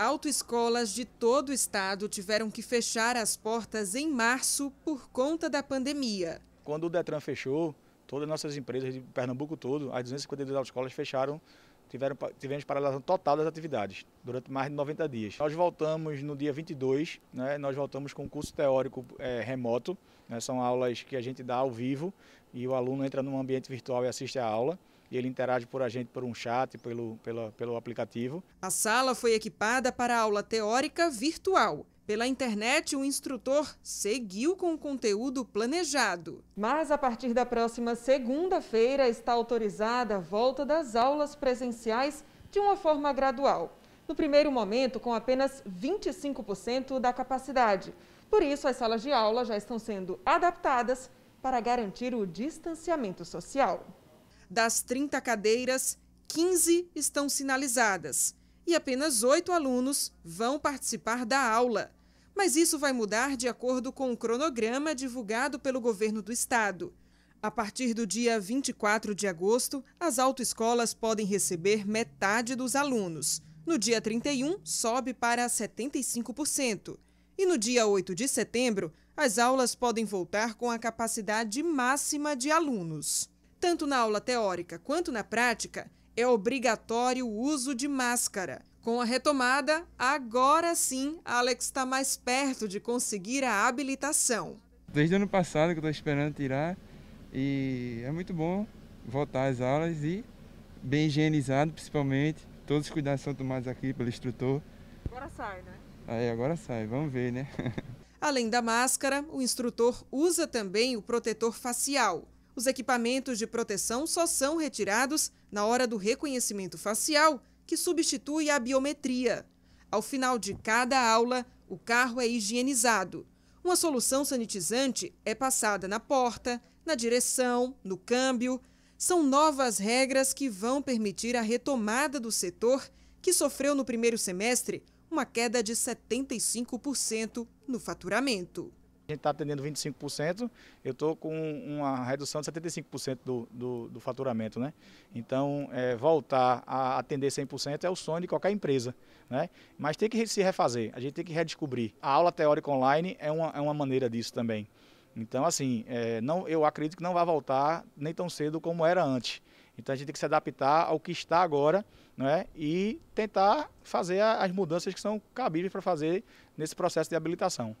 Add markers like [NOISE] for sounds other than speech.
Autoescolas de todo o estado tiveram que fechar as portas em março por conta da pandemia. Quando o Detran fechou, todas as nossas empresas de Pernambuco todo, as 252 autoescolas fecharam, tiveram, tivemos paralisação total das atividades durante mais de 90 dias. Nós voltamos no dia 22, né, nós voltamos com um curso teórico é, remoto, né, são aulas que a gente dá ao vivo e o aluno entra num ambiente virtual e assiste a aula e ele interage por a gente por um chat, pelo, pelo, pelo aplicativo. A sala foi equipada para aula teórica virtual. Pela internet, o instrutor seguiu com o conteúdo planejado. Mas a partir da próxima segunda-feira está autorizada a volta das aulas presenciais de uma forma gradual. No primeiro momento, com apenas 25% da capacidade. Por isso, as salas de aula já estão sendo adaptadas para garantir o distanciamento social. Das 30 cadeiras, 15 estão sinalizadas e apenas oito alunos vão participar da aula. Mas isso vai mudar de acordo com o cronograma divulgado pelo governo do estado. A partir do dia 24 de agosto, as autoescolas podem receber metade dos alunos. No dia 31, sobe para 75%. E no dia 8 de setembro, as aulas podem voltar com a capacidade máxima de alunos. Tanto na aula teórica quanto na prática, é obrigatório o uso de máscara. Com a retomada, agora sim, Alex está mais perto de conseguir a habilitação. Desde o ano passado que eu estou esperando tirar e é muito bom voltar às aulas e bem higienizado, principalmente. Todos os cuidados são tomados aqui pelo instrutor. Agora sai, né? Aí, agora sai, vamos ver, né? [LAUGHS] Além da máscara, o instrutor usa também o protetor facial os equipamentos de proteção só são retirados na hora do reconhecimento facial, que substitui a biometria. Ao final de cada aula, o carro é higienizado. Uma solução sanitizante é passada na porta, na direção, no câmbio. São novas regras que vão permitir a retomada do setor, que sofreu no primeiro semestre uma queda de 75% no faturamento. A gente está atendendo 25%, eu estou com uma redução de 75% do, do, do, faturamento. Né? Então, é, voltar a atender 100% é o sonho de qualquer empresa. Né? Mas tem que se refazer, a gente tem que redescobrir. A aula teórica online é uma, é uma maneira disso também. Então, assim, é, não, eu acredito que não vai voltar nem tão cedo como era antes. Então a gente tem que se adaptar ao que está agora né, e tentar fazer as mudanças que são cabíveis para fazer nesse processo de habilitação.